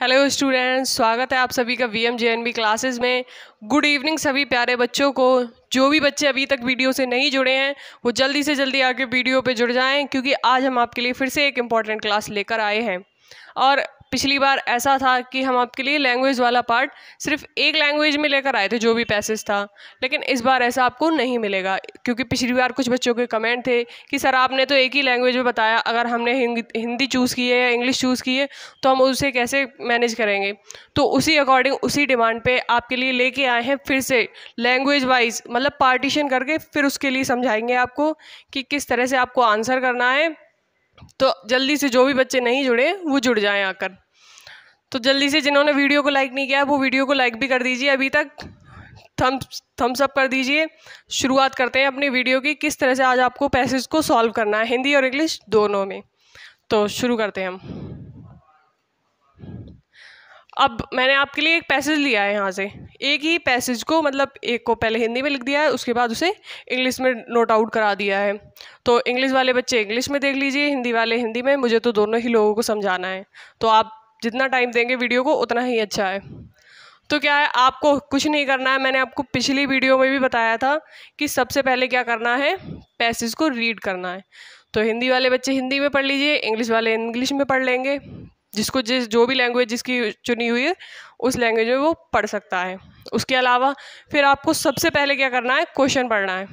hello students स्वागत है आप सभी का V M J N B classes में गुड इवनिंग सभी प्यारे बच्चों को जो भी बच्चे अभी तक वीडियो से नहीं जुड़े हैं वो जल्दी से जल्दी आके वीडियो पे जुड़ जाएं क्योंकि आज हम आपके लिए फिर से एक इम्पॉर्टेंट क्लास लेकर आए हैं और पिछली बार ऐसा था कि हम आपके लिए लैंग्वेज वाला पार्ट सिर्फ एक लैंग्वेज में लेकर आए थे जो भी पैसेज था लेकिन इस बार ऐसा आपको नहीं मिलेगा क्योंकि पिछली बार कुछ बच्चों के कमेंट थे कि सर आपने तो एक ही लैंग्वेज में बताया अगर हमने हिंदी चूज़ की है या इंग्लिश चूज़ की है तो हम उसे कैसे मैनेज करेंगे तो उसी अकॉर्डिंग उसी डिमांड पर आपके लिए लेके आए हैं फिर से लैंग्वेज वाइज मतलब पार्टीशन करके फिर उसके लिए समझाएंगे आपको कि किस तरह से आपको आंसर करना है तो जल्दी से जो भी बच्चे नहीं जुड़े वो जुड़ जाएं आकर तो जल्दी से जिन्होंने वीडियो को लाइक नहीं किया वो वीडियो को लाइक भी कर दीजिए अभी तक थम थम्स अप कर दीजिए शुरुआत करते हैं अपनी वीडियो की किस तरह से आज आपको पैसेज को सॉल्व करना है हिंदी और इंग्लिश दोनों में तो शुरू करते हैं हम अब मैंने आपके लिए एक पैसेज लिया है यहाँ से एक ही पैसेज को मतलब एक को पहले हिंदी में लिख दिया है उसके बाद उसे इंग्लिश में नोट आउट करा दिया है तो इंग्लिश वाले बच्चे इंग्लिश में देख लीजिए हिंदी वाले हिंदी में मुझे तो दोनों ही लोगों को समझाना है तो आप जितना टाइम देंगे वीडियो को उतना ही अच्छा है तो क्या है आपको कुछ नहीं करना है मैंने आपको पिछली वीडियो में भी बताया था कि सबसे पहले क्या करना है पैसेज को रीड करना है तो हिंदी वाले बच्चे हिंदी में पढ़ लीजिए इंग्लिश वाले इंग्लिश में पढ़ लेंगे जिसको जिस जो भी लैंग्वेज जिसकी चुनी हुई है उस लैंग्वेज में वो पढ़ सकता है उसके अलावा फिर आपको सबसे पहले क्या करना है क्वेश्चन पढ़ना है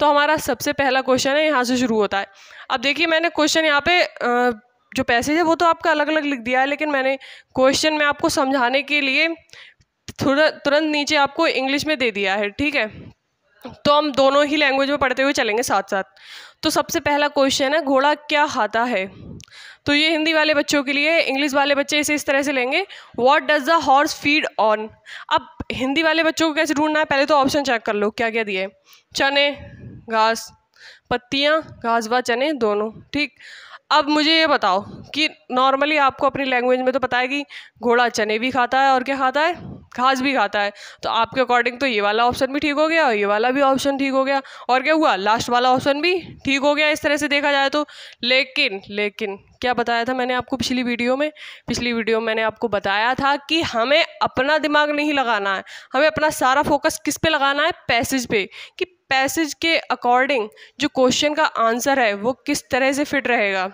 तो हमारा सबसे पहला क्वेश्चन है यहाँ से शुरू होता है अब देखिए मैंने क्वेश्चन यहाँ पे जो पैसेज है वो तो आपका अलग अलग लिख दिया है लेकिन मैंने क्वेश्चन में आपको समझाने के लिए थोड़ा तुरंत नीचे आपको इंग्लिश में दे दिया है ठीक है तो हम दोनों ही लैंग्वेज में पढ़ते हुए चलेंगे साथ साथ तो सबसे पहला क्वेश्चन है घोड़ा क्या खाता है तो ये हिंदी वाले बच्चों के लिए इंग्लिश वाले बच्चे इसे इस तरह से लेंगे what does the horse feed on अब हिंदी वाले बच्चों को कैसे ढूंढना है पहले तो ऑप्शन चेक कर लो क्या क्या दिए चने घास पत्तियाँ घास व चने दोनों ठीक अब मुझे ये बताओ कि नॉर्मली आपको अपनी लैंग्वेज में तो पता है कि घोड़ा चने भी खाता है और क्या खाता है घास भी खाता है तो आपके अकॉर्डिंग तो ये वाला ऑप्शन भी ठीक हो गया और ये वाला भी ऑप्शन ठीक हो गया और क्या हुआ लास्ट वाला ऑप्शन भी ठीक हो गया इस तरह से देखा जाए तो लेकिन लेकिन क्या बताया था मैंने आपको पिछली वीडियो में पिछली वीडियो में मैंने आपको बताया था कि हमें अपना दिमाग नहीं लगाना है हमें अपना सारा फोकस किस पे लगाना है पैसेज पे कि पैसेज के अकॉर्डिंग जो क्वेश्चन का आंसर है वो किस तरह से फिट रहेगा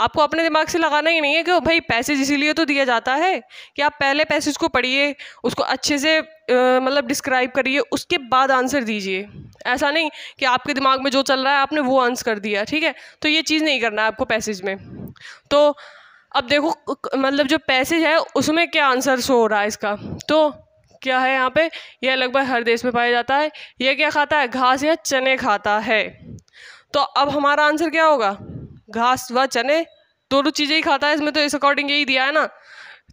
आपको अपने दिमाग से लगाना ही नहीं है कि भाई पैसेज इसीलिए तो दिया जाता है कि आप पहले पैसेज को पढ़िए उसको अच्छे से मतलब डिस्क्राइब करिए उसके बाद आंसर दीजिए ऐसा नहीं कि आपके दिमाग में जो चल रहा है आपने वो आंसर कर दिया ठीक है तो ये चीज़ नहीं करना है आपको पैसेज में तो अब देखो मतलब जो पैसेज है उसमें क्या आंसर शो हो रहा है इसका तो क्या है यहाँ पे यह लगभग हर देश में पाया जाता है यह क्या खाता है घास या चने खाता है तो अब हमारा आंसर क्या होगा घास व चने दोनों चीज़ें ही खाता है इसमें तो इस अकॉर्डिंग यही दिया है ना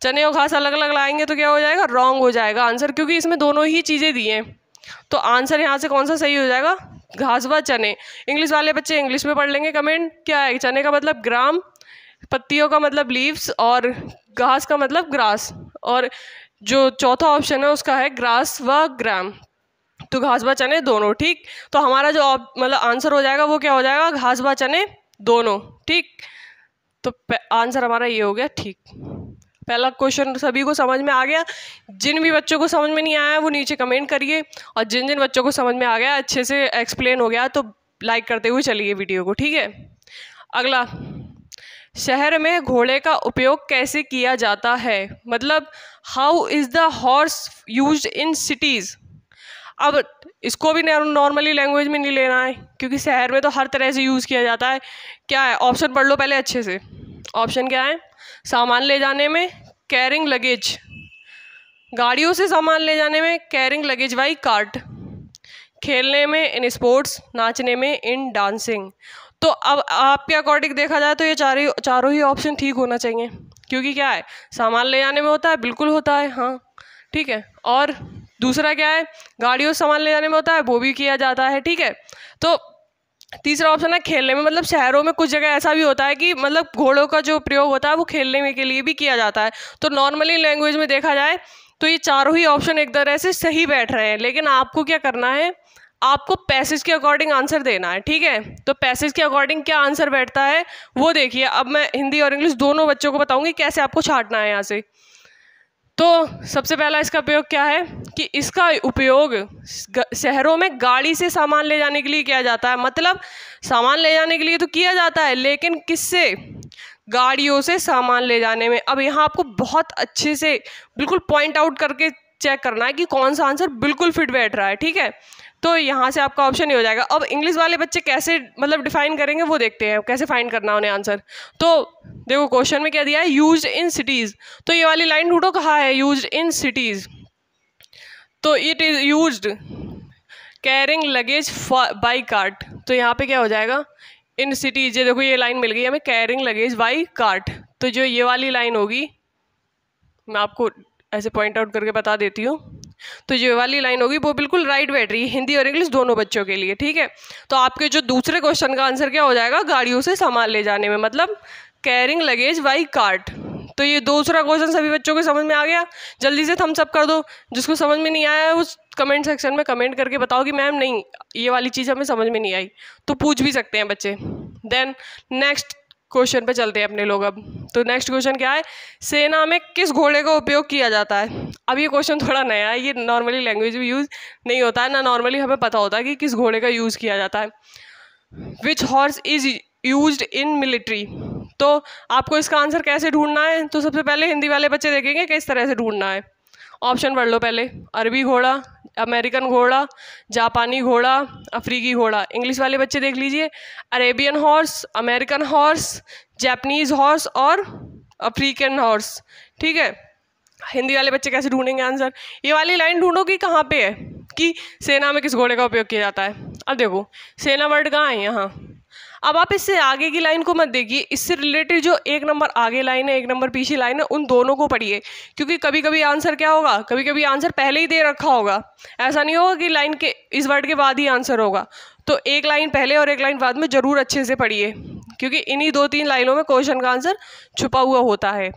चने और घास अलग अलग लाएंगे तो क्या हो जाएगा रॉन्ग हो जाएगा आंसर क्योंकि इसमें दोनों ही चीज़ें दी हैं तो आंसर यहाँ से कौन सा सही हो जाएगा घास व चने इंग्लिश वाले बच्चे इंग्लिश में पढ़ लेंगे कमेंट क्या है चने का मतलब ग्राम पत्तियों का मतलब लीव्स और घास का मतलब ग्रास और जो चौथा ऑप्शन है उसका है ग्रास व ग्राम तो घास व चने दोनों ठीक तो हमारा जो मतलब आंसर हो जाएगा वो क्या हो जाएगा घास व चने दोनों ठीक तो आंसर हमारा ये हो गया ठीक पहला क्वेश्चन सभी को समझ में आ गया जिन भी बच्चों को समझ में नहीं आया वो नीचे कमेंट करिए और जिन जिन बच्चों को समझ में आ गया अच्छे से एक्सप्लेन हो गया तो लाइक करते हुए चलिए वीडियो को ठीक है अगला शहर में घोड़े का उपयोग कैसे किया जाता है मतलब how is the horse use in cities अब इसको भी नॉर्मली लैंग्वेज में नहीं लेना है क्योंकि शहर में तो हर तरह से यूज़ किया जाता है क्या है ऑप्शन पढ़ लो पहले अच्छे से ऑप्शन क्या है सामान ले जाने में कैरिंग लगेज गाड़ियों से सामान ले जाने में कैरिंग लगेज वाई कार्ट खेलने में इन स्पोर्ट्स नाचने में इन डांसिंग तो अब आपके अकॉर्डिंग देखा जाए तो ये चार ही चारों ही ऑप्शन ठीक होना चाहिए क्योंकि क्या है सामान ले जाने में होता है बिल्कुल होता है हाँ ठीक है और दूसरा क्या है गाड़ियों सामान ले जाने में होता है वो भी किया जाता है ठीक है तो तीसरा ऑप्शन है खेलने में मतलब शहरों में कुछ जगह ऐसा भी होता है कि मतलब घोड़ों का जो प्रयोग होता है वो खेलने में के लिए भी किया जाता है तो नॉर्मली लैंग्वेज में देखा जाए तो ये चारों ही ऑप्शन एक तरह से सही बैठ रहे हैं लेकिन आपको क्या करना है आपको पैसेज के अकॉर्डिंग आंसर देना है ठीक है तो पैसेज के अकॉर्डिंग क्या आंसर बैठता है वो देखिए अब मैं हिंदी और इंग्लिश दोनों बच्चों को बताऊंगी कैसे आपको छाटना है यहाँ से तो सबसे पहला इसका उपयोग क्या है कि इसका उपयोग शहरों में गाड़ी से सामान ले जाने के लिए किया जाता है मतलब सामान ले जाने के लिए तो किया जाता है लेकिन किससे गाड़ियों से सामान ले जाने में अब यहाँ आपको बहुत अच्छे से बिल्कुल पॉइंट आउट करके चेक करना है कि कौन सा आंसर बिल्कुल फिट बैठ रहा है ठीक है तो यहाँ से आपका ऑप्शन ही हो जाएगा अब इंग्लिश वाले बच्चे कैसे मतलब डिफाइन करेंगे वो देखते हैं कैसे फाइंड करना उन्हें आंसर तो देखो क्वेश्चन में क्या दिया है यूज इन सिटीज़ तो ये वाली लाइन ढूंढो कहाँ है यूज इन सिटीज़ तो it is use carrying luggage by cart तो यहाँ पे क्या हो जाएगा इन सिटीज ये देखो ये लाइन मिल गई हमें कैरिंग लगेज बाई कार्ट तो जो ये वाली लाइन होगी मैं आपको ऐसे पॉइंट आउट करके बता देती हूँ तो जो वाली लाइन होगी वो बिल्कुल राइट बैठ रही है हिंदी और इंग्लिश दोनों बच्चों के लिए ठीक है तो आपके जो दूसरे क्वेश्चन का आंसर क्या हो जाएगा गाड़ियों से सामान ले जाने में मतलब कैरिंग लगेज वाई कार्ट तो ये दूसरा क्वेश्चन सभी बच्चों के समझ में आ गया जल्दी से थम्स अप कर दो जिसको समझ में नहीं आया उस कमेंट सेक्शन में कमेंट करके बताओ कि मैम नहीं ये वाली चीज़ हमें समझ में नहीं आई तो पूछ भी सकते हैं बच्चे देन नेक्स्ट क्वेश्चन पे चलते हैं अपने लोग अब तो नेक्स्ट क्वेश्चन क्या है सेना में किस घोड़े का उपयोग किया जाता है अब ये क्वेश्चन थोड़ा नया है ये नॉर्मली लैंग्वेज में यूज़ नहीं होता है ना नॉर्मली हमें पता होता है कि किस घोड़े का यूज़ किया जाता है which horse is use in military तो आपको इसका आंसर कैसे ढूंढना है तो सबसे पहले हिंदी वाले बच्चे देखेंगे किस तरह से ढूंढना है ऑप्शन पढ़ लो पहले अरबी घोड़ा अमेरिकन घोड़ा जापानी घोड़ा अफ्रीकी घोड़ा इंग्लिश वाले बच्चे देख लीजिए Arabian horse American horse Japanese horse और अफ्रीकन हॉर्स ठीक है हिंदी वाले बच्चे कैसे ढूंढेंगे आंसर ये वाली लाइन ढूंढो कि कहाँ पे है कि सेना में किस घोड़े का उपयोग किया जाता है अब देखो सेना वर्ड कहाँ है यहाँ अब आप इससे आगे की लाइन को मत देखिए इससे रिलेटेड जो एक नंबर आगे लाइन है एक नंबर पीछे लाइन है उन दोनों को पढ़िए क्योंकि कभी कभी आंसर क्या होगा कभी कभी आंसर पहले ही दे रखा होगा ऐसा नहीं होगा कि लाइन के इस वर्ड के बाद ही आंसर होगा तो एक लाइन पहले और एक लाइन बाद में ज़रूर अच्छे से पढ़िए क्योंकि इन्हीं दो तीन लाइनों में क्वेश्चन का आंसर छुपा हुआ होता है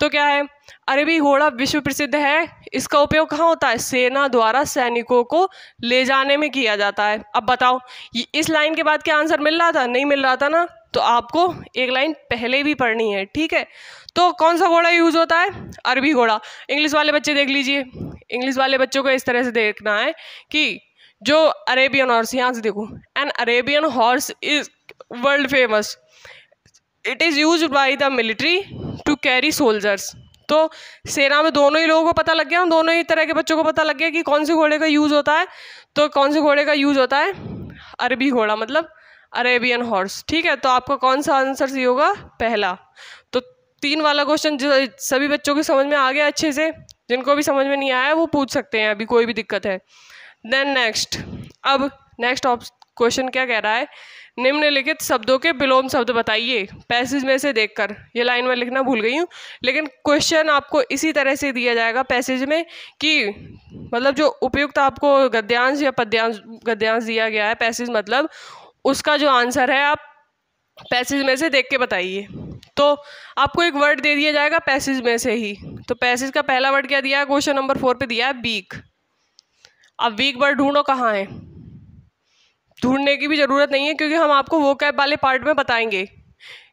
तो क्या है अरबी घोड़ा विश्व प्रसिद्ध है इसका उपयोग कहाँ होता है सेना द्वारा सैनिकों को ले जाने में किया जाता है अब बताओ इस लाइन के बाद क्या आंसर मिल रहा था नहीं मिल रहा था ना तो आपको एक लाइन पहले भी पढ़नी है ठीक है तो कौन सा घोड़ा यूज़ होता है अरबी घोड़ा इंग्लिश वाले बच्चे देख लीजिए इंग्लिश वाले बच्चों को इस तरह से देखना है कि जो अरेबियन हॉर्स यहाँ से देखो an Arabian horse is world famous it is use by the military to carry soldiers तो सेना में दोनों ही लोगों को पता लग गया दोनों ही तरह के बच्चों को पता लग गया कि कौन से घोड़े का यूज़ होता है तो कौन से घोड़े का यूज़ होता है अरबी घोड़ा मतलब अरेबियन हॉर्स ठीक है तो आपका कौन सा आंसर सही होगा पहला तो तीन वाला क्वेश्चन सभी बच्चों की समझ में आ गया अच्छे से जिनको भी समझ में नहीं आया वो पूछ सकते हैं अभी कोई भी दिक्कत है देन नेक्स्ट अब नेक्स्ट क्वेश्चन क्या कह रहा है निम्नलिखित शब्दों के विलोम शब्द बताइए पैसेज में से देखकर ये लाइन में लिखना भूल गई हूँ लेकिन क्वेश्चन आपको इसी तरह से दिया जाएगा पैसेज में कि मतलब जो उपयुक्त आपको गद्यांश या पद्यांश गद्यांश दिया गया है पैसेज मतलब उसका जो आंसर है आप पैसेज में से देख के बताइए तो आपको एक वर्ड दे दिया जाएगा पैसेज में से ही तो पैसेज का पहला वर्ड क्या दिया है क्वेश्चन नंबर फोर पे दिया है वीक अब वीक वर्ड ढूंढो कहाँ है ढूंढने की भी ज़रूरत नहीं है क्योंकि हम आपको वो कैप वाले पार्ट में बताएंगे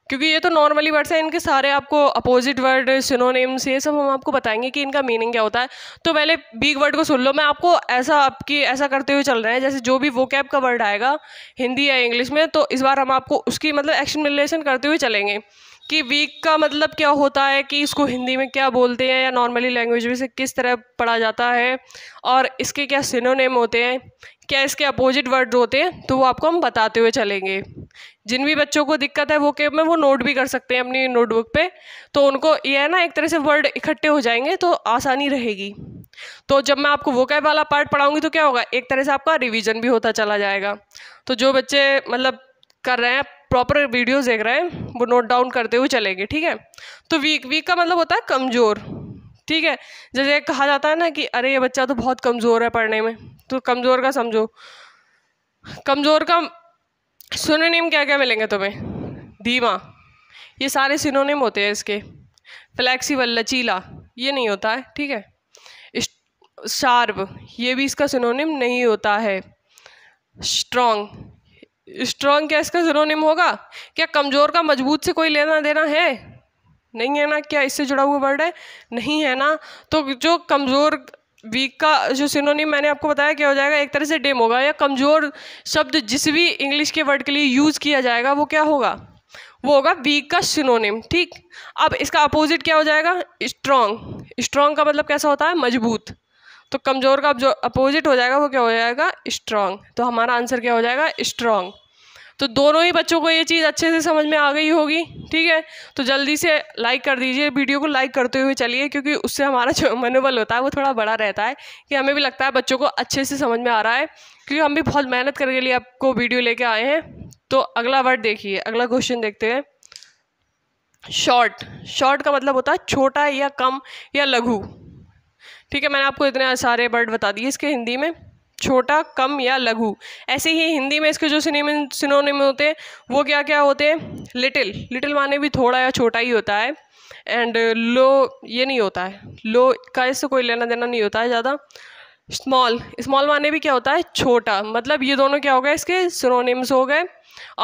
क्योंकि ये तो नॉर्मली वर्ड्स हैं इनके सारे आपको अपोजिट वर्ड सिनोनिम्स ये सब हम आपको बताएंगे कि इनका मीनिंग क्या होता है तो पहले बिग वर्ड को सुन लो मैं आपको ऐसा आपकी ऐसा करते हुए चल रहे हैं जैसे जो भी वो कैब का वर्ड आएगा हिंदी या इंग्लिश में तो इस बार हम आपको उसकी मतलब एक्शन रिलेशन करते हुए चलेंगे कि वीक का मतलब क्या होता है कि इसको हिंदी में क्या बोलते हैं या नॉर्मली लैंग्वेज में से किस तरह पढ़ा जाता है और इसके क्या सिनोनेम होते हैं क्या इसके अपोजिट वर्ड होते हैं तो वो आपको हम बताते हुए चलेंगे जिन भी बच्चों को दिक्कत है वो के में वो नोट भी कर सकते हैं अपनी नोटबुक पे तो उनको ये है ना एक तरह से वर्ड इकट्ठे हो जाएंगे तो आसानी रहेगी तो जब मैं आपको वो कैब वाला पार्ट पढ़ाऊंगी तो क्या होगा एक तरह से आपका रिविज़न भी होता चला जाएगा तो जो बच्चे मतलब कर रहे हैं प्रॉपर वीडियोज़ देख रहे हैं वो नोट डाउन करते हुए चलेंगे ठीक है तो वीक वीक का मतलब होता है कमज़ोर ठीक है जैसे कहा जाता है ना कि अरे ये बच्चा तो बहुत कमज़ोर है पढ़ने में तो कमज़ोर का समझो कमज़ोर का नेम क्या क्या मिलेंगे तुम्हें धीमा ये सारे सिनोनेम होते हैं इसके फ्लैक्सीबल लचीला ये नहीं होता है ठीक है शार्प ये भी इसका सिनोनिम नहीं होता है स्ट्रॉन्ग स्ट्रॉन्ग क्या इसका सिनोनिम होगा क्या कमज़ोर का मजबूत से कोई लेना देना है नहीं है ना क्या इससे जुड़ा हुआ वर्ड है नहीं है ना तो जो कमज़ोर वीक का जो सिनोनिम मैंने आपको बताया क्या हो जाएगा एक तरह से डेम होगा या कमज़ोर शब्द जिस भी इंग्लिश के वर्ड के लिए यूज़ किया जाएगा वो क्या होगा वो होगा वीक का सिनोनिम ठीक अब इसका अपोजिट क्या हो जाएगा स्ट्रॉन्ग स्ट्रॉन्ग का मतलब कैसा होता है मजबूत तो कमज़ोर का अपोजिट हो जाएगा वो क्या हो जाएगा स्ट्रॉन्ग तो हमारा आंसर क्या हो जाएगा स्ट्रॉन्ग तो दोनों ही बच्चों को ये चीज़ अच्छे से समझ में आ गई होगी ठीक है तो जल्दी से लाइक कर दीजिए वीडियो को लाइक करते हुए चलिए क्योंकि उससे हमारा जो मनोबल होता है वो थोड़ा बड़ा रहता है कि हमें भी लगता है बच्चों को अच्छे से समझ में आ रहा है क्योंकि हम भी बहुत मेहनत करके लिए आपको वीडियो लेके आए हैं तो अगला वर्ड देखिए अगला क्वेश्चन देखते हैं शॉर्ट शॉर्ट का मतलब होता है छोटा या कम या लघु ठीक है मैंने आपको इतने सारे वर्ड बता दिए इसके हिंदी में छोटा कम या लघु ऐसे ही हिंदी में इसके जो सिनेम सिनोनिम होते हैं वो क्या क्या होते हैं लिटिल लिटिल माने भी थोड़ा या छोटा ही होता है एंड लो ये नहीं होता है लो का इससे कोई लेना देना नहीं होता है ज़्यादा स्मॉल स्मॉल माने भी क्या होता है छोटा मतलब ये दोनों क्या हो गए इसके सिनोनिम्स हो गए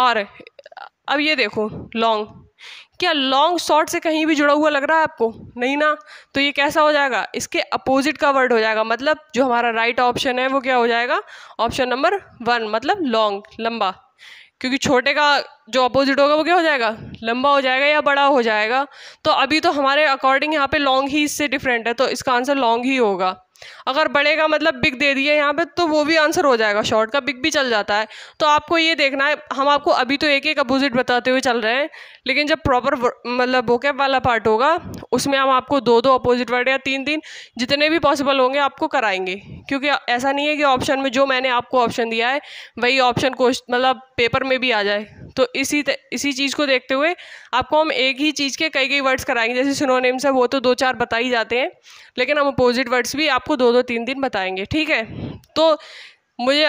और अब ये देखो लॉन्ग क्या लॉन्ग शॉर्ट से कहीं भी जुड़ा हुआ लग रहा है आपको नहीं ना तो ये कैसा हो जाएगा इसके अपोजिट का वर्ड हो जाएगा मतलब जो हमारा राइट right ऑप्शन है वो क्या हो जाएगा ऑप्शन नंबर वन मतलब लॉन्ग लंबा क्योंकि छोटे का जो अपोजिट होगा वो क्या हो जाएगा लंबा हो जाएगा या बड़ा हो जाएगा तो अभी तो हमारे अकॉर्डिंग यहाँ पे लॉन्ग ही इससे डिफरेंट है तो इसका आंसर लॉन्ग ही होगा अगर बड़े का मतलब बिग दे दिए यहाँ पे तो वो भी आंसर हो जाएगा शॉर्ट का बिग भी चल जाता है तो आपको ये देखना है हम आपको अभी तो एक एक अपोजिट बताते हुए चल रहे हैं लेकिन जब प्रॉपर मतलब वोकैब वाला पार्ट होगा उसमें हम आपको दो दो अपोजिट वर्ड या तीन तीन जितने भी पॉसिबल होंगे आपको कराएंगे क्योंकि ऐसा नहीं है कि ऑप्शन में जो मैंने आपको ऑप्शन दिया है वही ऑप्शन कोश मतलब पेपर में भी आ जाए तो इसी इसी चीज़ को देखते हुए आपको हम एक ही चीज़ के कई कई वर्ड्स कराएंगे जैसे सिनोनिम्स है वो तो दो चार बता ही जाते हैं लेकिन हम अपोजिट वर्ड्स भी आपको दो दो तीन दिन बताएंगे ठीक है तो मुझे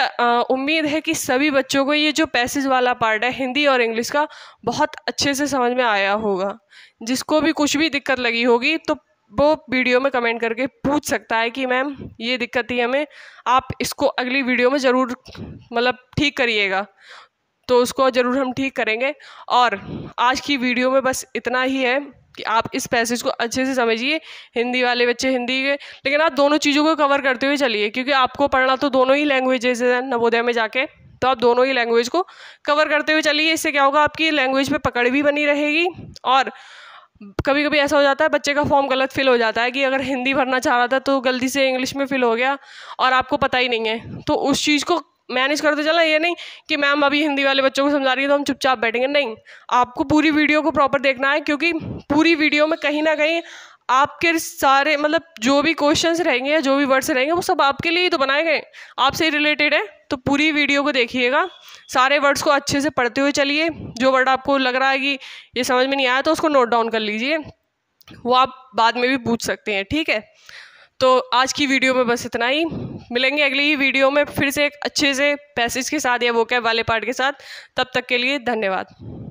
उम्मीद है कि सभी बच्चों को ये जो पैसेज वाला पार्ट है हिंदी और इंग्लिश का बहुत अच्छे से समझ में आया होगा जिसको भी कुछ भी दिक्कत लगी होगी तो वो वीडियो में कमेंट करके पूछ सकता है कि मैम ये दिक्कत थी हमें आप इसको अगली वीडियो में ज़रूर मतलब ठीक करिएगा तो उसको ज़रूर हम ठीक करेंगे और आज की वीडियो में बस इतना ही है कि आप इस पैसेज को अच्छे से समझिए हिंदी वाले बच्चे हिंदी के लेकिन आप दोनों चीज़ों को कवर करते हुए चलिए क्योंकि आपको पढ़ना तो दोनों ही लैंग्वेजेस है नवोदय में जाके तो आप दोनों ही लैंग्वेज को कवर करते हुए चलिए इससे क्या होगा आपकी लैंग्वेज पे पकड़ भी बनी रहेगी और कभी कभी ऐसा हो जाता है बच्चे का फॉर्म गलत फिल हो जाता है कि अगर हिंदी भरना चाह रहा था तो गलती से इंग्लिश में फिल हो गया और आपको पता ही नहीं है तो उस चीज़ को मैनेज करते चलना ये नहीं कि मैम अभी हिंदी वाले बच्चों को समझा रही है तो हम चुपचाप बैठेंगे नहीं आपको पूरी वीडियो को प्रॉपर देखना है क्योंकि पूरी वीडियो में कहीं ना कहीं आपके सारे मतलब जो भी क्वेश्चंस रहेंगे या जो भी वर्ड्स रहेंगे वो सब आपके लिए ही तो बनाए गए आपसे ही रिलेटेड है तो पूरी वीडियो को देखिएगा सारे वर्ड्स को अच्छे से पढ़ते हुए चलिए जो वर्ड आपको लग रहा है कि ये समझ में नहीं आया तो उसको नोट डाउन कर लीजिए वो आप बाद में भी पूछ सकते हैं ठीक है तो आज की वीडियो में बस इतना ही मिलेंगे अगली ही वीडियो में फिर से एक अच्छे से पैसेज के साथ या वो कैब वाले पार्ट के साथ तब तक के लिए धन्यवाद